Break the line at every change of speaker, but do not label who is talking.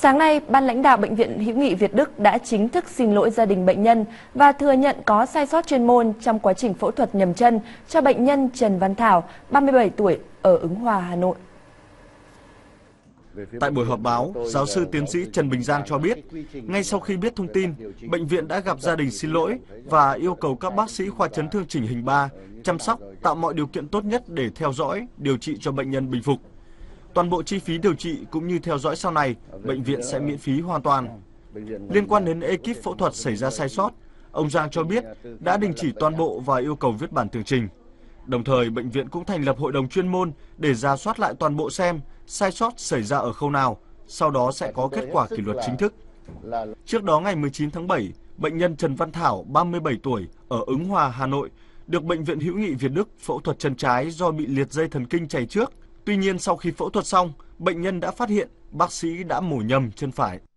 Sáng nay, Ban lãnh đạo Bệnh viện Hữu nghị Việt Đức đã chính thức xin lỗi gia đình bệnh nhân và thừa nhận có sai sót chuyên môn trong quá trình phẫu thuật nhầm chân cho bệnh nhân Trần Văn Thảo, 37 tuổi, ở Ứng Hòa, Hà Nội.
Tại buổi họp báo, giáo sư tiến sĩ Trần Bình Giang cho biết, ngay sau khi biết thông tin, bệnh viện đã gặp gia đình xin lỗi và yêu cầu các bác sĩ khoa chấn thương chỉnh hình 3 chăm sóc, tạo mọi điều kiện tốt nhất để theo dõi, điều trị cho bệnh nhân bình phục. Toàn bộ chi phí điều trị cũng như theo dõi sau này, bệnh viện sẽ ờ, miễn phí hoàn toàn. Ờ, ờ, Liên quan đến ekip phẫu thuật xảy ra sai sót, ông Giang cho biết đã đình chỉ toàn bộ và yêu cầu viết bản tường trình. Đồng thời, bệnh viện cũng thành lập hội đồng chuyên môn để ra soát lại toàn bộ xem sai sót xảy ra ở khâu nào, sau đó sẽ có kết quả kỷ luật chính thức. Trước đó ngày 19 tháng 7, bệnh nhân Trần Văn Thảo, 37 tuổi, ở Ứng Hòa, Hà Nội, được Bệnh viện Hữu nghị Việt Đức phẫu thuật chân trái do bị liệt dây thần kinh chảy trước – Tuy nhiên sau khi phẫu thuật xong, bệnh nhân đã phát hiện bác sĩ đã mổ nhầm chân phải.